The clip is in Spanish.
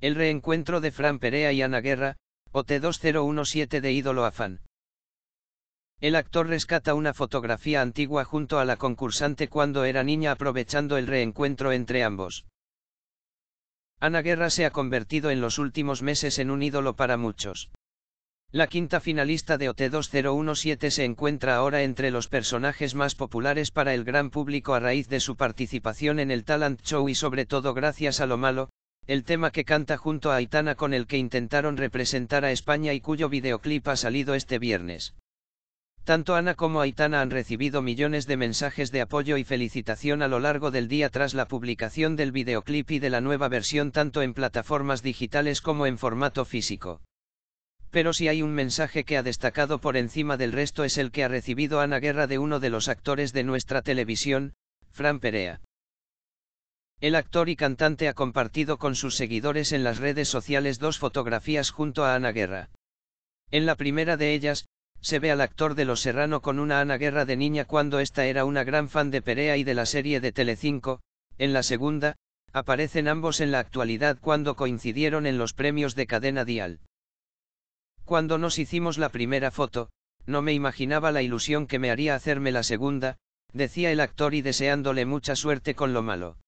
El reencuentro de Fran Perea y Ana Guerra, OT2017 de Ídolo Afán. El actor rescata una fotografía antigua junto a la concursante cuando era niña aprovechando el reencuentro entre ambos. Ana Guerra se ha convertido en los últimos meses en un ídolo para muchos. La quinta finalista de OT2017 se encuentra ahora entre los personajes más populares para el gran público a raíz de su participación en el talent show y sobre todo gracias a lo malo, el tema que canta junto a Aitana con el que intentaron representar a España y cuyo videoclip ha salido este viernes. Tanto Ana como Aitana han recibido millones de mensajes de apoyo y felicitación a lo largo del día tras la publicación del videoclip y de la nueva versión tanto en plataformas digitales como en formato físico. Pero si hay un mensaje que ha destacado por encima del resto es el que ha recibido Ana Guerra de uno de los actores de nuestra televisión, Fran Perea. El actor y cantante ha compartido con sus seguidores en las redes sociales dos fotografías junto a Ana Guerra. En la primera de ellas, se ve al actor de Los Serrano con una Ana Guerra de niña cuando esta era una gran fan de Perea y de la serie de Telecinco, en la segunda, aparecen ambos en la actualidad cuando coincidieron en los premios de cadena dial. Cuando nos hicimos la primera foto, no me imaginaba la ilusión que me haría hacerme la segunda, decía el actor y deseándole mucha suerte con lo malo.